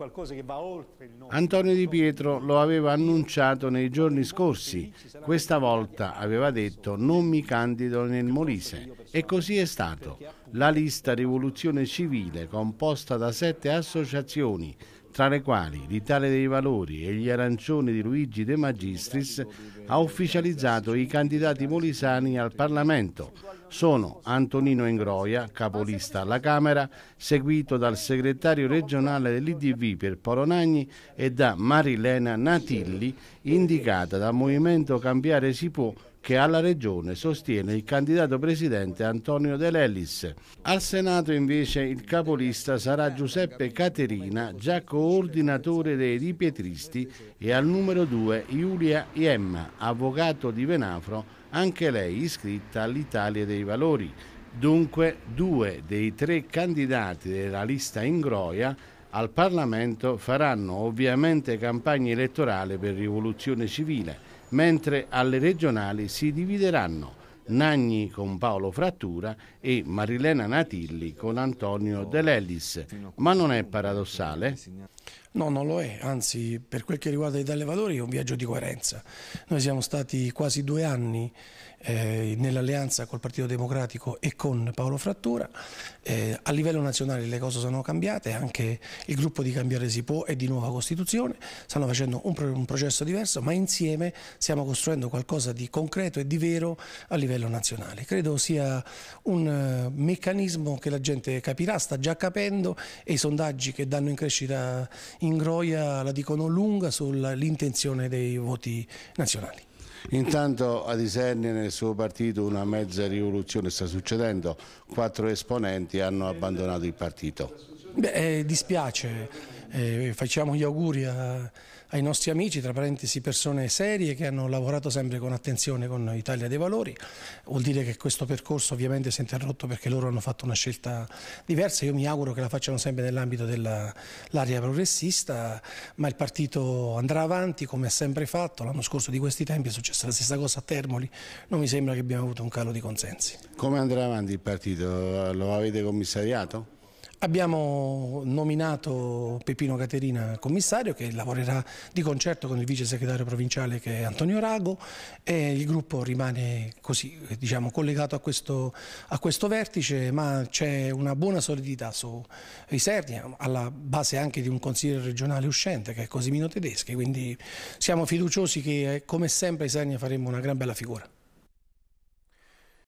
qualcosa che va oltre il nome. Antonio Di Pietro lo aveva annunciato nei giorni scorsi, questa volta aveva detto non mi candido nel Molise e così è stato. La lista Rivoluzione Civile, composta da sette associazioni, tra le quali l'Italia dei Valori e gli arancioni di Luigi De Magistris, ha ufficializzato i candidati molisani al Parlamento sono Antonino Ingroia, capolista alla Camera, seguito dal segretario regionale dell'IDV per Poronagni e da Marilena Natilli, indicata dal Movimento Cambiare si può che alla Regione sostiene il candidato presidente Antonio De Lellis. Al Senato invece il capolista sarà Giuseppe Caterina, già coordinatore dei ripietristi, e al numero 2 Giulia Iemma, avvocato di Venafro, anche lei iscritta all'Italia dei Valori. Dunque due dei tre candidati della lista in Groia al Parlamento faranno ovviamente campagna elettorale per rivoluzione civile, mentre alle regionali si divideranno Nagni con Paolo Frattura e Marilena Natilli con Antonio De Ma non è paradossale? No, non lo è, anzi per quel che riguarda l'Italia Valori è un viaggio di coerenza. Noi siamo stati quasi due anni eh, nell'alleanza col Partito Democratico e con Paolo Frattura, eh, a livello nazionale le cose sono cambiate, anche il gruppo di Cambiare si può è di nuova Costituzione, stanno facendo un, un processo diverso, ma insieme stiamo costruendo qualcosa di concreto e di vero a livello nazionale. Credo sia un eh, meccanismo che la gente capirà, sta già capendo e i sondaggi che danno in crescita ingroia la dicono lunga sull'intenzione dei voti nazionali. Intanto a Isernia nel suo partito una mezza rivoluzione sta succedendo, quattro esponenti hanno abbandonato il partito. Beh, eh, dispiace eh, facciamo gli auguri a, ai nostri amici, tra parentesi persone serie che hanno lavorato sempre con attenzione con Italia dei Valori. Vuol dire che questo percorso ovviamente si è interrotto perché loro hanno fatto una scelta diversa. Io mi auguro che la facciano sempre nell'ambito dell'area progressista, ma il partito andrà avanti come ha sempre fatto. L'anno scorso di questi tempi è successa la stessa cosa a Termoli. Non mi sembra che abbiamo avuto un calo di consensi. Come andrà avanti il partito? Lo avete commissariato? Abbiamo nominato Pepino Caterina commissario che lavorerà di concerto con il vice segretario provinciale che è Antonio Rago e il gruppo rimane così diciamo, collegato a questo, a questo vertice ma c'è una buona solidità sui Serni alla base anche di un consigliere regionale uscente che è Cosimino Tedeschi quindi siamo fiduciosi che come sempre i Serni faremo una gran bella figura.